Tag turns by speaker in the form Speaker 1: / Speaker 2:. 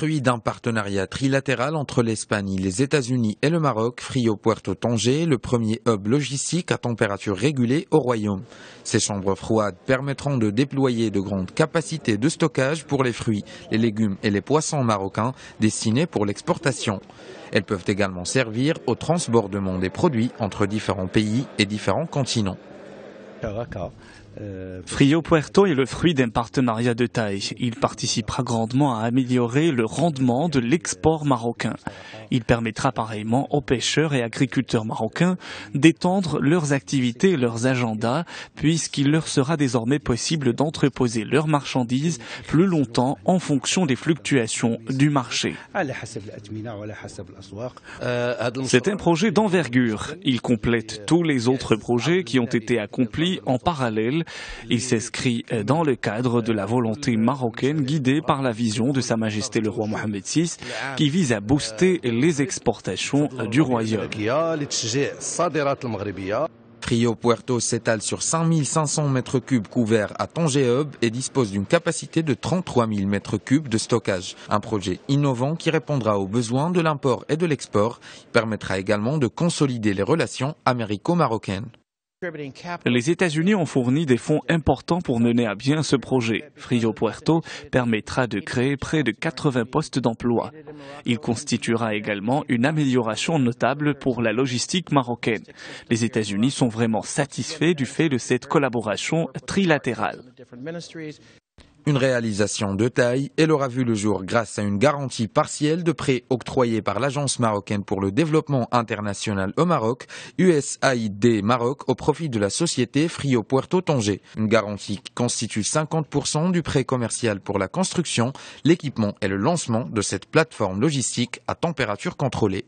Speaker 1: fruit d'un partenariat trilatéral entre l'Espagne, les États-Unis et le Maroc, Frio Puerto Tanger, le premier hub logistique à température régulée au Royaume. Ces chambres froides permettront de déployer de grandes capacités de stockage pour les fruits, les légumes et les poissons marocains destinés pour l'exportation. Elles peuvent également servir au transbordement des produits entre différents pays et différents continents.
Speaker 2: Euh, Frio Puerto est le fruit d'un partenariat de taille. Il participera grandement à améliorer le rendement de l'export marocain. Il permettra pareillement aux pêcheurs et agriculteurs marocains d'étendre leurs activités et leurs agendas, puisqu'il leur sera désormais possible d'entreposer leurs marchandises plus longtemps en fonction des fluctuations du marché.
Speaker 1: Euh, C'est
Speaker 2: un projet d'envergure. Il complète tous les autres projets qui ont été accomplis en parallèle il s'inscrit dans le cadre de la volonté marocaine guidée par la vision de Sa
Speaker 1: Majesté le roi Mohamed VI qui vise à booster les exportations du royaume. Trio Puerto s'étale sur 5500 mètres cubes couverts à Tanger Hub et dispose d'une capacité de 33 000 mètres cubes de stockage. Un projet innovant qui répondra aux besoins de l'import et de l'export. permettra également de consolider les relations américo-marocaines. Les États-Unis ont fourni des
Speaker 2: fonds importants pour mener à bien ce projet. Frio Puerto permettra de créer près de 80 postes d'emploi. Il constituera également une amélioration notable pour la logistique marocaine. Les États-Unis sont vraiment satisfaits du fait de cette collaboration trilatérale.
Speaker 1: Une réalisation de taille, elle aura vu le jour grâce à une garantie partielle de prêt octroyée par l'Agence marocaine pour le développement international au Maroc, USAID Maroc, au profit de la société Frio Puerto Tanger. Une garantie qui constitue 50% du prêt commercial pour la construction, l'équipement et le lancement de cette plateforme logistique à température contrôlée.